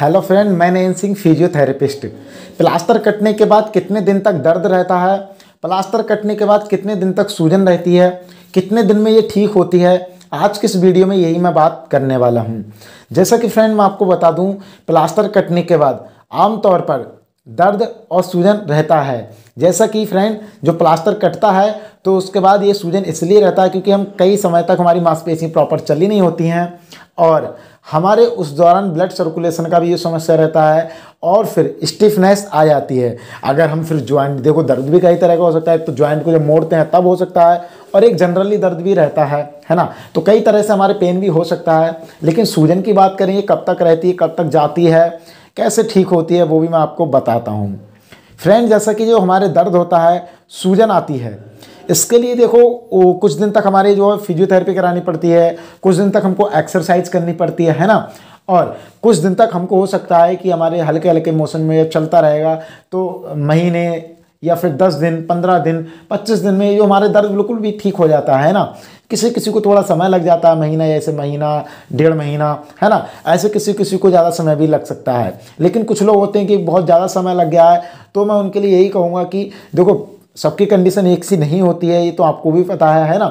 hello friend मैं नयन Singh physiotherapist plaster कटने के बाद कितने दिन तक दर्द रहता है प्लास्टर कटने के बाद कितने दिन तक सूजन रहती है कितने दिन में ये ठीक होती है आज किस वीडियो में यही मैं बात करने वाला हूँ जैसा कि फ्रेंड मैं आपको बता दूँ प्लास्टर कटने के बाद आमतौर पर दर्द और सूजन रहता है जैसा कि फ्रेंड जो प्लास्टर कटता है तो उसके बाद ये सूजन इसलिए रहता है क्योंकि हम कई समय तक हमारी मांसपेशियाँ प्रॉपर चली नहीं होती हैं और हमारे उस दौरान ब्लड सर्कुलेशन का भी ये समस्या रहता है और फिर स्टिफनेस आ जाती है अगर हम फिर ज्वाइंट देखो दर्द भी कई तरह का हो सकता है तो ज्वाइंट को जब मोड़ते हैं तब हो सकता है और एक जनरली दर्द भी रहता है है ना तो कई तरह से हमारे पेन भी हो सकता है लेकिन सूजन की बात करेंगे कब तक रहती है कब तक जाती है कैसे ठीक होती है वो भी मैं आपको बताता हूँ फ्रेंड जैसा कि जो हमारे दर्द होता है सूजन आती है इसके लिए देखो कुछ दिन तक हमारे जो है फिजियोथेरेपी करानी पड़ती है कुछ दिन तक हमको एक्सरसाइज करनी पड़ती है है ना और कुछ दिन तक हमको हो सकता है कि हमारे हल्के हल्के मौसम में चलता रहेगा तो महीने या फिर दस दिन पंद्रह दिन पच्चीस दिन में जो हमारे दर्द बिल्कुल भी ठीक हो जाता है ना किसी किसी को थोड़ा समय लग जाता है महीना ऐसे महीना डेढ़ महीना है ना ऐसे किसी किसी को ज़्यादा समय भी लग सकता है लेकिन कुछ लोग होते हैं कि बहुत ज़्यादा समय लग गया है तो मैं उनके लिए यही कहूँगा कि देखो सबकी कंडीशन एक सी नहीं होती है ये तो आपको भी पता है है ना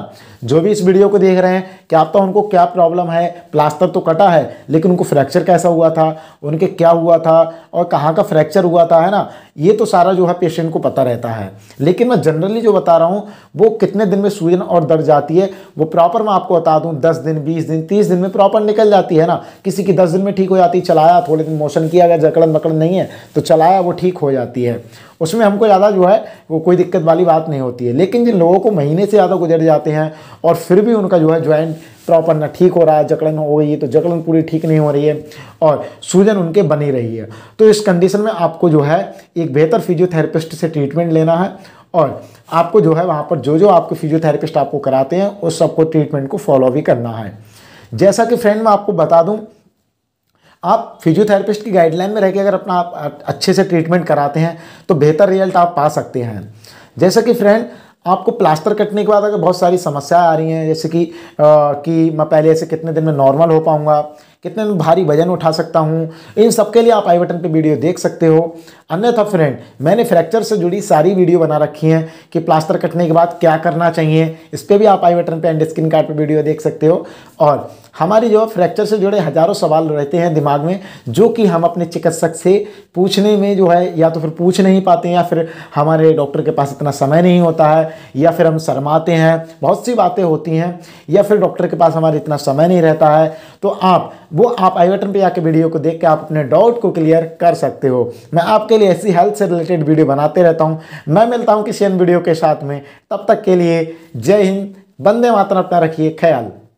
जो भी इस वीडियो को देख रहे हैं क्या पता उनको क्या प्रॉब्लम है प्लास्टर तो कटा है लेकिन उनको फ्रैक्चर कैसा हुआ था उनके क्या हुआ था और कहाँ का फ्रैक्चर हुआ था है ना ये तो सारा जो है पेशेंट को पता रहता है लेकिन मैं जनरली जो बता रहा हूँ वो कितने दिन में सूजन और दर्द जाती है वो प्रॉपर मैं आपको बता दूँ दस दिन बीस दिन तीस दिन में प्रॉपर निकल जाती है ना किसी की दस दिन में ठीक हो जाती है चलाया थोड़े दिन मोशन किया गया जकड़न मकड़न नहीं है तो चलाया वो ठीक हो जाती है उसमें हमको ज़्यादा जो है वो कोई दिक्कत वाली बात नहीं होती है लेकिन जिन लोगों को महीने से ज़्यादा गुजर जाते हैं और फिर भी उनका जो है ज्वाइंट प्रॉपर ना ठीक हो रहा है जकड़न हो गई है तो जकड़न पूरी ठीक नहीं हो रही है और सूजन उनके बनी रही है तो इस कंडीशन में आपको जो है एक बेहतर फिजियोथेरेपिस्ट से ट्रीटमेंट लेना है और आपको जो है वहाँ पर जो जो आपके फिजियोथेरेपिस्ट आपको कराते हैं उस सबको ट्रीटमेंट को फॉलो भी करना है जैसा कि फ्रेंड मैं आपको बता दूँ आप फिजियोथेरेपिस्ट की गाइडलाइन में रह के अगर अपना आप अच्छे से ट्रीटमेंट कराते हैं तो बेहतर रिजल्ट आप पा सकते हैं जैसा कि फ्रेंड आपको प्लास्टर कटने के बाद अगर बहुत सारी समस्याएं आ रही हैं जैसे कि आ, कि मैं पहले ऐसे कितने दिन में नॉर्मल हो पाऊंगा कितने भारी वजन उठा सकता हूँ इन सब के लिए आप आई बटन पर वीडियो देख सकते हो अन्यथा फ्रेंड मैंने फ्रैक्चर से जुड़ी सारी वीडियो बना रखी हैं कि प्लास्टर कटने के बाद क्या करना चाहिए इस पर भी आप आई बटन पर एंड स्क्रीन कार्ड पर वीडियो देख सकते हो और हमारी जो फ्रैक्चर से जुड़े हज़ारों सवाल रहते हैं दिमाग में जो कि हम अपने चिकित्सक से पूछने में जो है या तो फिर पूछ नहीं पाते हैं या फिर हमारे डॉक्टर के पास इतना समय नहीं होता है या फिर हम शर्माते हैं बहुत सी बातें होती हैं या फिर डॉक्टर के पास हमारे इतना समय नहीं रहता है तो आप वो आप आई बटन पर आके वीडियो को देख के आप अपने डाउट को क्लियर कर सकते हो मैं आपके लिए ऐसी हेल्थ से रिलेटेड वीडियो बनाते रहता हूँ मैं मिलता हूँ किसी अन्य वीडियो के साथ में तब तक के लिए जय हिंद बंदे मातर अपना रखिए ख्याल